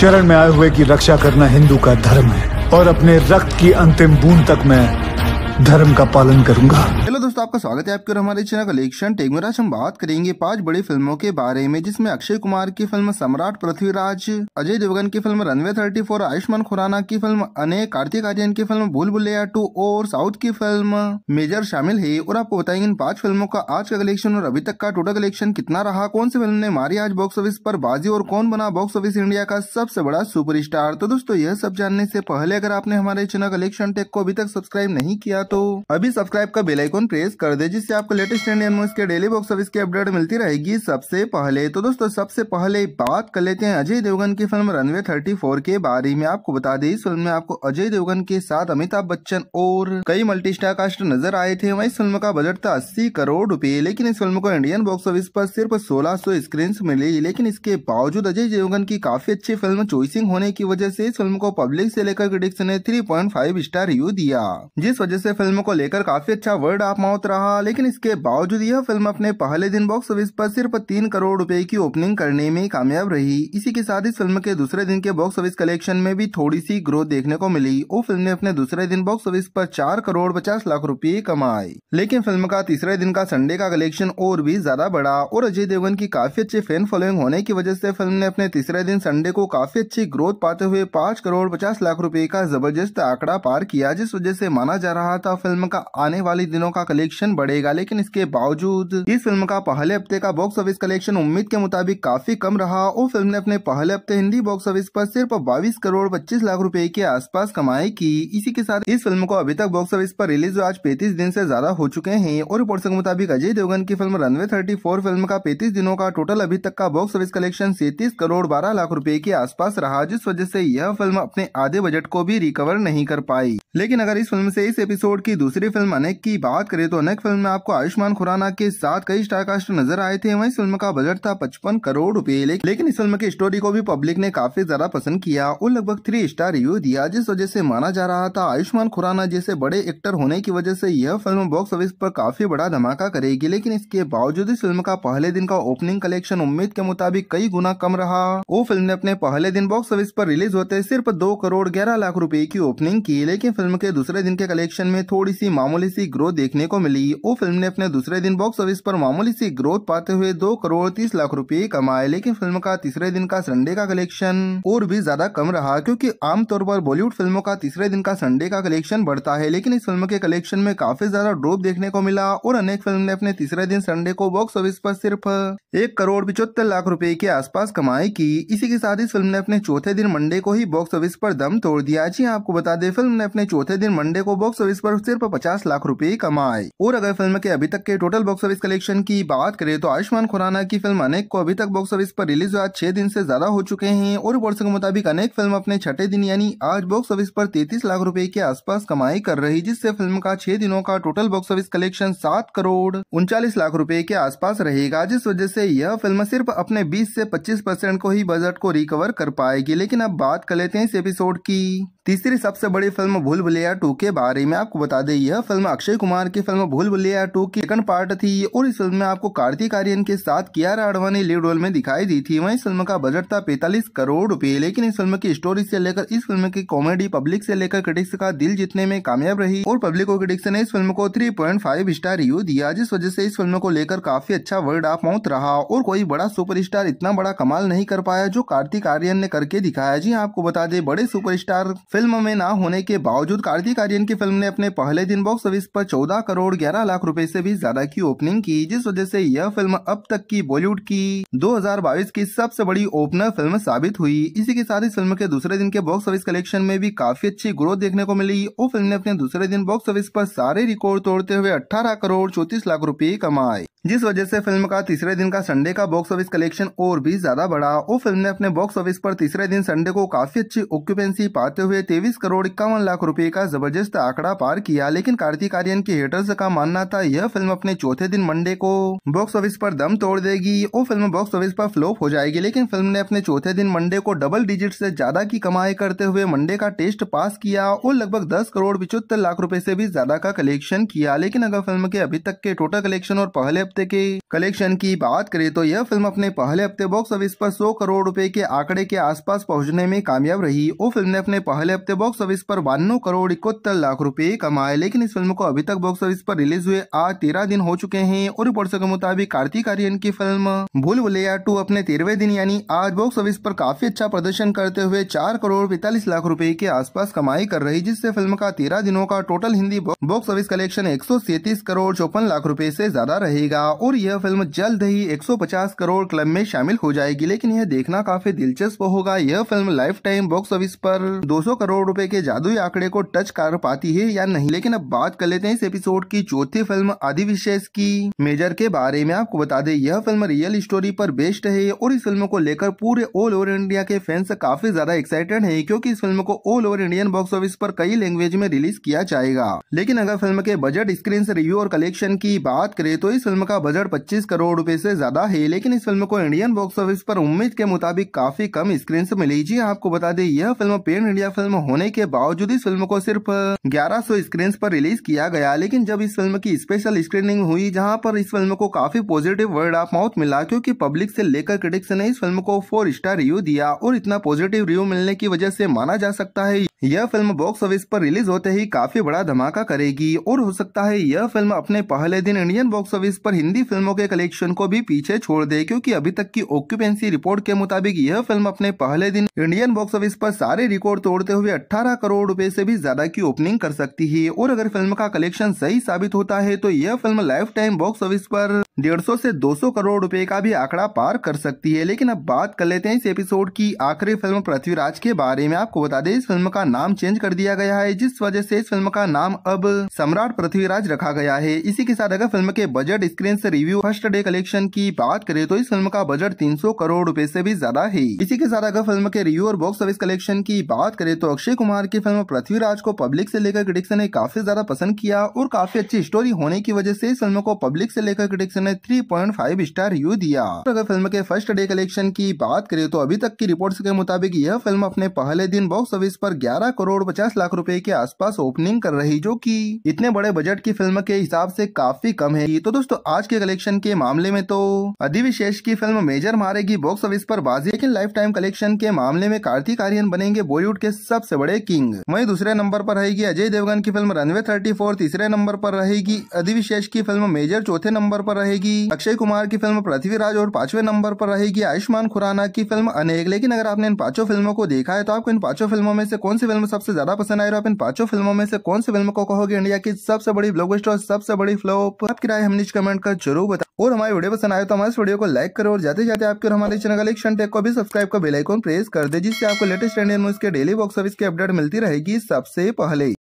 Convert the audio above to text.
शरण में आए हुए की रक्षा करना हिंदू का धर्म है और अपने रक्त की अंतिम बूंद तक मैं धर्म का पालन करूंगा दोस्तों आपका स्वागत है आपके और हमारे चैनल कलेक्शन टेक में आज हम बात करेंगे पांच बड़ी फिल्मों के बारे में जिसमें अक्षय कुमार की फिल्म सम्राट पृथ्वीराज अजय देवगन की film Runway thirty four Ayushmann Khurrana की फिल्म अनेक कार्तिक आर्यन की फिल्म भूल भुलैया टू और साउथ की फिल्म मेजर शामिल है और आपको बताएंगे इन पांच फिल्मों का आज का कलेक्शन और अभी तक का टोटल कलेक्शन कितना रहा कौन सी फिल्म ने मारी आज बॉक्स ऑफिस पर बाजी और कौन बना बॉक्स ऑफिस इंडिया का सबसे बड़ा सुपर तो दोस्तों यह सब जानने से पहले अगर आपने हमारे चैनल कलेक्शन टेक को अभी तक सब्सक्राइब नहीं किया तो अभी सब्सक्राइब का बेलाइकॉन प्रेस प्रेस कर दे जिससे आपको लेटेस्ट इंडियन न्यूज के डेली बॉक्स ऑफिस की अपडेट मिलती रहेगी सबसे पहले तो दोस्तों सबसे पहले बात कर लेते हैं अजय देवगन की फिल्म रनवे 34 के बारे में आपको बता दें इस फिल्म में आपको अजय देवगन के साथ अमिताभ बच्चन और कई मल्टी स्टार कास्ट नजर आए थे वही फिल्म का बजट था अस्सी करोड़ रूपए लेकिन इस फिल्म को इंडियन बॉक्स ऑफिस पर सिर्फ सोलह सौ स्क्रीन मिली लेकिन इसके बावजूद अजय देवगन की काफी अच्छी फिल्म चोइसिंग होने की वजह से इस फिल्म को पब्लिक से लेकर क्रिटिक्स ने थ्री स्टार रिव्यू दिया जिस वजह से फिल्म को लेकर काफी अच्छा वर्ड आप मौत रहा लेकिन इसके बावजूद यह फिल्म अपने पहले दिन बॉक्स ऑफिस पर सिर्फ तीन करोड़ रुपए की ओपनिंग करने में कामयाब रही इसी के साथ इस फिल्म के दूसरे दिन के बॉक्स ऑफिस कलेक्शन में भी थोड़ी सी ग्रोथ देखने को मिली और फिल्म ने अपने दूसरे दिन बॉक्स ऑफिस पर चार करोड़ पचास लाख रूपए कमाए लेकिन फिल्म का तीसरे दिन का संडे का कलेक्शन और भी ज्यादा बढ़ा और अजय देवगन की काफी अच्छी फैन फॉलोइंग होने की वजह ऐसी फिल्म ने अपने तीसरे दिन संडे को काफी अच्छी ग्रोथ पाते हुए पाँच करोड़ पचास लाख रूपए का जबरदस्त आंकड़ा पार किया जिस वजह ऐसी माना जा रहा था फिल्म का आने वाले दिनों का कलेक्शन कलेक्शन बढ़ेगा लेकिन इसके बावजूद इस फिल्म का पहले हफ्ते का बॉक्स ऑफिस कलेक्शन उम्मीद के मुताबिक काफी कम रहा और फिल्म ने अपने पहले हफ्ते हिंदी बॉक्स ऑफिस पर सिर्फ बाईस करोड़ पच्चीस लाख रूपए के आसपास कमाई की इसी के साथ इस फिल्म को अभी तक बॉक्स ऑफिस पर रिलीज आज पैंतीस दिन से ज्यादा हो चुके हैं और रिपोर्ट के मुताबिक अजय देवगन की film Runway thirty four film का पैंतीस दिनों का टोटल अभी तक का बॉक्स ऑफिस कलेक्शन सैतीस करोड़ बारह लाख रूपए के आसपास रहा जिस वजह ऐसी यह फिल्म अपने आधे बजट को भी रिकवर नहीं कर पाई लेकिन अगर इस फिल्म से इस एपिसोड की दूसरी फिल्म अनेक की बात करें करें तो अनेक फिल्म में आपको आयुष्मान खुराना के साथ कई स्टारकास्ट नजर आए थे वहीं फिल्म का बजट था पचपन करोड़ रूपए लेकिन इस फिल्म की स्टोरी को भी पब्लिक ने काफी ज्यादा पसंद किया और लगभग थ्री स्टार रिव्यू दिया जिस वजह से माना जा रहा था आयुष्मान खुराना जैसे बड़े एक्टर होने की वजह से यह फिल्म बॉक्स ऑफिस पर काफी बड़ा धमाका करेगी लेकिन इसके बावजूद इस फिल्म का पहले दिन का ओपनिंग कलेक्शन उम्मीद के मुताबिक कई गुना कम रहा वो फिल्म ने अपने पहले दिन बॉक्स ऑफिस पर रिलीज होते सिर्फ दो करोड़ ग्यारह लाख रूपए की ओपनिंग की लेकिन फिल्म के दूसरे दिन के कलेक्शन में थोड़ी सी मामूली सी ग्रोथ देखने को को मिली वो फिल्म ने अपने दूसरे दिन बॉक्स ऑफिस पर मामूली सी ग्रोथ पाते हुए दो करोड़ तीस लाख रुपए कमाए लेकिन फिल्म का तीसरे दिन का संडे का कलेक्शन और भी ज्यादा कम रहा क्योंकि आमतौर पर बॉलीवुड फिल्मों का तीसरे दिन का संडे का कलेक्शन बढ़ता है लेकिन इस फिल्म के कलेक्शन में काफी ज्यादा ड्रॉप देखने को मिला और अनेक फिल्म ने अपने तीसरे दिन संडे को बॉक्स ऑफिस पर सिर्फ एक करोड़ पिछहत्तर लाख रूपए के आसपास कमाई की इसी के साथ इस फिल्म ने अपने चौथे दिन मंडे को ही बॉक्स ऑफिस पर दम तोड़ दिया जी हाँ, आपको बता दे फिल्म ने अपने चौथे दिन मंडे को बॉक्स ऑफिस पर सिर्फ पचास लाख रूपए कमाए आई और अगर फिल्म के अभी तक के टोटल बॉक्स ऑफिस कलेक्शन की बात करें तो आयुष्मान खुराना की फिल्म अनेक को अभी तक बॉक्स ऑफिस पर रिलीज हुआ छह दिन से ज्यादा हो चुके हैं और रिपोर्ट के मुताबिक अनेक फिल्म अपने छठे दिन यानी आज बॉक्स ऑफिस पर तैतीस लाख रूपए के आसपास कमाई कर रही जिससे फिल्म का छह दिनों का टोटल बॉक्स ऑफिस कलेक्शन सात करोड़ उनचालीस लाख रूपए के आसपास रहेगा जिस वजह ऐसी यह फिल्म सिर्फ अपने बीस ऐसी पच्चीस परसेंट को ही बजट को रिकवर कर पाएगी लेकिन अब बात कर लेते हैं इस एपिसोड की तीसरी सबसे बड़ी फिल्म भूल भुलैया टू के बारे में आपको बता दें यह फिल्म अक्षय कुमार की फिल्म भूल भुलैया टू की सेकंड पार्ट थी और इस फिल्म में आपको कार्तिक आर्यन के साथ कियारा आडवाणी लीड रोल में दिखाई दी थी वहीं इस फिल्म का बजट था पैतालीस करोड़ रुपए लेकिन इस फिल्म की स्टोरी से लेकर इस फिल्म की कॉमेडी पब्लिक से लेकर क्रिटिक्स का दिल जीतने में कामयाब रही और पब्लिक और क्रिटिक्स ने इस फिल्म को थ्री स्टार रिव्यू दिया जिस वजह से इस फिल्म को लेकर काफी अच्छा वर्ड ऑफ मौत रहा और कोई बड़ा सुपर इतना बड़ा कमाल नहीं कर पाया जो कार्तिक आर्यन ने करके दिखाया जी हाँ, आपको बता दे बड़े सुपर फिल्म में ना होने के बावजूद कार्तिक आर्यन की फिल्म ने अपने पहले दिन बॉक्स ऑफिस पर 14 करोड़ 11 लाख रुपए से भी ज्यादा की ओपनिंग की जिस वजह से यह फिल्म अब तक की बॉलीवुड की 2022 की सबसे बड़ी ओपनर फिल्म साबित हुई इसी के साथ इस फिल्म के दूसरे दिन के बॉक्स ऑफिस कलेक्शन में भी काफी अच्छी ग्रोथ देखने को मिली और फिल्म ने अपने दूसरे दिन बॉक्स ऑफिस आरोप सारे रिकॉर्ड तोड़ते हुए अठारह करोड़ चौतीस लाख रूपये कमाए जिस वजह से फिल्म का तीसरे दिन का संडे का बॉक्स ऑफिस कलेक्शन और भी ज्यादा बढ़ा और फिल्म ने अपने बॉक्स ऑफिस पर तीसरे दिन संडे को काफी अच्छी ऑक्यूपेंसी पाते हुए तेईस करोड़ इक्यावन लाख रुपए का जबरदस्त आंकड़ा पार किया लेकिन कार्तिक आर्यन के हेटर्स का मानना था यह फिल्म अपने चौथे दिन मंडे को बॉक्स ऑफिस पर दम तोड़ देगी और फिल्म बॉक्स ऑफिस पर फ्लॉप हो जाएगी लेकिन फिल्म ने अपने चौथे दिन मंडे को डबल डिजिट से ज्यादा की कमाई करते हुए मंडे का टेस्ट पास किया और लगभग दस करोड़ पिछहत्तर लाख रूपये से भी ज्यादा का कलेक्शन किया लेकिन अगर फिल्म के अभी तक के टोटल कलेक्शन और पहले हफ्ते के कलेक्शन की बात करें तो यह फिल्म अपने पहले हफ्ते बॉक्स ऑफिस पर 100 करोड़ रुपए के आंकड़े के आसपास पहुंचने में कामयाब रही और फिल्म ने अपने पहले हफ्ते बॉक्स ऑफिस पर बानवे करोड़ इकहत्तर लाख रूपए कमाए लेकिन इस फिल्म को अभी तक बॉक्स ऑफिस पर रिलीज हुए आज तेरह दिन हो चुके हैं और रिपोर्ट के मुताबिक कार्तिक आर्यन की फिल्म भूल भुलैया टू अपने तेरहवे दिन यानी आज बॉक्स ऑफिस पर काफी अच्छा प्रदर्शन करते हुए चार करोड़ पैतालीस लाख रूपए के आसपास कमाई कर रही जिससे फिल्म का तेरह दिनों का total Hindi box office collection एक करोड़ चौपन लाख रूपए ऐसी ज्यादा रहेगा जाएगा और यह फिल्म जल्द ही 150 करोड़ क्लब में शामिल हो जाएगी लेकिन यह देखना काफी दिलचस्प होगा यह film lifetime box office पर 200 करोड़ रुपए के जादुई आंकड़े को टच कर पाती है या नहीं लेकिन अब बात कर लेते हैं इस एपिसोड की चौथी फिल्म आदिविशेष की मेजर के बारे में आपको बता दें यह फिल्म रियल स्टोरी पर बेस्ड है और इस फिल्म को लेकर पूरे ऑल ओवर इंडिया के फैंस काफी ज्यादा एक्साइटेड है क्यूँकी इस फिल्म को all over Indian box office पर कई लैंग्वेज में रिलीज किया जाएगा लेकिन अगर फिल्म के बजट स्क्रीन रिव्यू और कलेक्शन की बात करें तो इस फिल्म का बजट 25 करोड़ रुपए से ज्यादा है लेकिन इस फिल्म को इंडियन बॉक्स ऑफिस पर उम्मीद के मुताबिक काफी कम स्क्रीन से मिली जी हाँ, आपको बता दें यह फिल्म पेन इंडिया फिल्म होने के बावजूद इस फिल्म को सिर्फ 1100 स्क्रीन पर रिलीज किया गया लेकिन जब इस फिल्म की स्पेशल स्क्रीनिंग हुई जहाँ पर इस फिल्म को काफी पॉजिटिव वर्ड ऑफ माउथ मिला क्यूँकी पब्लिक ऐसी लेकर क्रिटिक्स ने इस फिल्म को फोर स्टार रिव्यू दिया और इतना पॉजिटिव रिव्यू मिलने की वजह ऐसी माना जा सकता है यह फिल्म बॉक्स ऑफिस पर रिलीज होते ही काफी बड़ा धमाका करेगी और हो सकता है यह फिल्म अपने पहले दिन इंडियन बॉक्स ऑफिस पर हिंदी फिल्मों के कलेक्शन को भी पीछे छोड़ दे क्योंकि अभी तक की ऑक्यूपेंसी रिपोर्ट के मुताबिक यह फिल्म अपने पहले दिन इंडियन बॉक्स ऑफिस पर सारे रिकॉर्ड तोड़ते हुए अट्ठारह करोड़ रूपए से भी ज्यादा की ओपनिंग कर सकती है और अगर फिल्म का कलेक्शन सही साबित होता है तो यह film lifetime box office पर 150 से 200 करोड़ रुपए का भी आंकड़ा पार कर सकती है लेकिन अब बात कर लेते हैं इस एपिसोड की आखिरी फिल्म पृथ्वीराज के बारे में आपको बता दें इस फिल्म का नाम चेंज कर दिया गया है जिस वजह से इस फिल्म का नाम अब सम्राट पृथ्वीराज रखा गया है इसी के साथ अगर फिल्म के बजट स्क्रीन से रिव्यू फर्स्ट डे कलेक्शन की बात करें तो इस फिल्म का बजट तीन करोड़ रूपए ऐसी भी ज्यादा है इसी के साथ अगर फिल्म के रिव्यू और बॉक्स ऑफिस कलेक्शन की बात करे तो अक्षय कुमार की फिल्म पृथ्वीराज को पब्लिक ऐसी लेकर क्रिटिक्स ने काफी ज्यादा पसंद किया और काफी अच्छी स्टोरी होने की वजह से इस फिल्म को पब्लिक ऐसी लेकर क्रिटिक्स ने 3.5 स्टार रिव्यू दिया तो अगर फिल्म के फर्स्ट डे कलेक्शन की बात करें तो अभी तक की रिपोर्ट्स के मुताबिक यह फिल्म अपने पहले दिन बॉक्स ऑफिस पर 11 करोड़ 50 लाख रुपए के आसपास ओपनिंग कर रही जो कि इतने बड़े बजट की फिल्म के हिसाब से काफी कम है तो दोस्तों आज के कलेक्शन के मामले में तो अधिविशेष की फिल्म मेजर मारेगी बॉक्स ऑफिस पर बाजी लेकिन लाइफ टाइम कलेक्शन के मामले में कार्तिक आर्यन बनेंगे बॉलीवुड के सबसे बड़े किंग वही दूसरे नंबर पर रहेगी अजय देवगन की फिल्म रनवे थर्टी तीसरे नंबर पर रहेगी अधिविशेष की फिल्म मेजर चौथे नंबर पर रहेगी रहेगी अक्षय कुमार की फिल्म पृथ्वीराज और पांचवे नंबर पर रहेगी आयुष्मान खुराना की फिल्म अनेक लेकिन अगर आपने इन पांचों फिल्मों को देखा है तो आपको इन पांचों फिल्मों में से कौन सी फिल्म सबसे ज्यादा पसंद आई और आप इन पांचों फिल्मों में से कौन सी फिल्म को कहोगे इंडिया की सबसे बड़ी ब्लॉकबस्टर और सबसे बड़ी फ्लॉप आपकी राय हम नीचे कमेंट कर जरूर बताए और हमारे वीडियो पसंद आए तो हमारे वीडियो को लाइक करो और जाते जाते आपके और हमारे चैनल टेक को भी सब्सक्राइब कर बेलाइकॉन प्रेस कर दे जिससे आपको लेटेस्ट इंडियन न्यूज के डेली बॉक्स ऑफिस की अपडेट मिलती रहेगी सबसे पहले